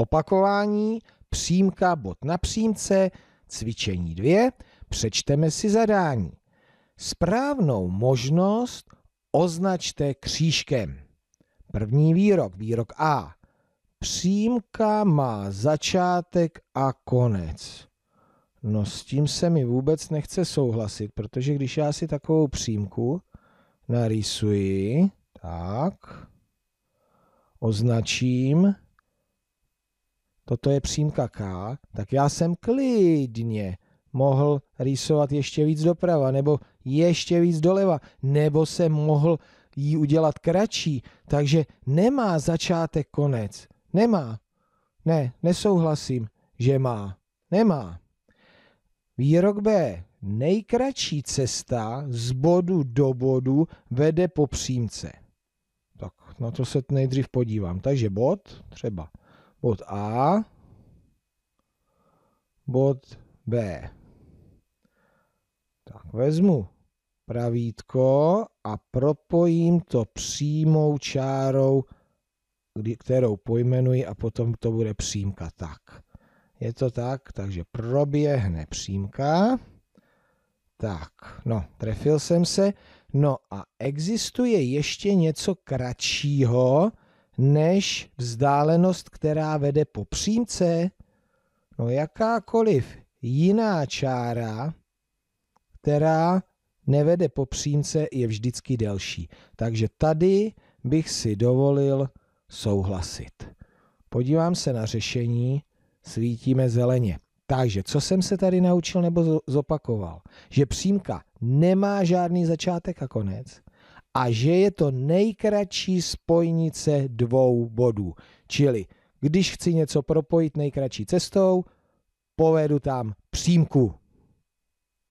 Opakování, přímka, bod na přímce, cvičení dvě. přečteme si zadání. Správnou možnost označte křížkem. První výrok, výrok A. Přímka má začátek a konec. No s tím se mi vůbec nechce souhlasit, protože když já si takovou přímku narýsuji, tak, označím, toto je přímka K, tak já jsem klidně mohl rýsovat ještě víc doprava, nebo ještě víc doleva, nebo jsem mohl jí udělat kratší, takže nemá začátek konec. Nemá. Ne, nesouhlasím, že má. Nemá. Výrok B. Nejkratší cesta z bodu do bodu vede po přímce. Tak na to se nejdřív podívám. Takže bod třeba bod A, bod B. Tak vezmu pravítko a propojím to přímou čárou, kterou pojmenuji a potom to bude přímka tak. Je to tak, takže proběhne přímka. Tak, no, trefil jsem se. No a existuje ještě něco kratšího, než vzdálenost, která vede po přímce, no jakákoliv jiná čára, která nevede po přímce, je vždycky delší. Takže tady bych si dovolil souhlasit. Podívám se na řešení, svítíme zeleně. Takže, co jsem se tady naučil nebo zopakoval? Že přímka nemá žádný začátek a konec a že je to nejkratší spojnice dvou bodů. Čili když chci něco propojit nejkratší cestou, povedu tam přímku.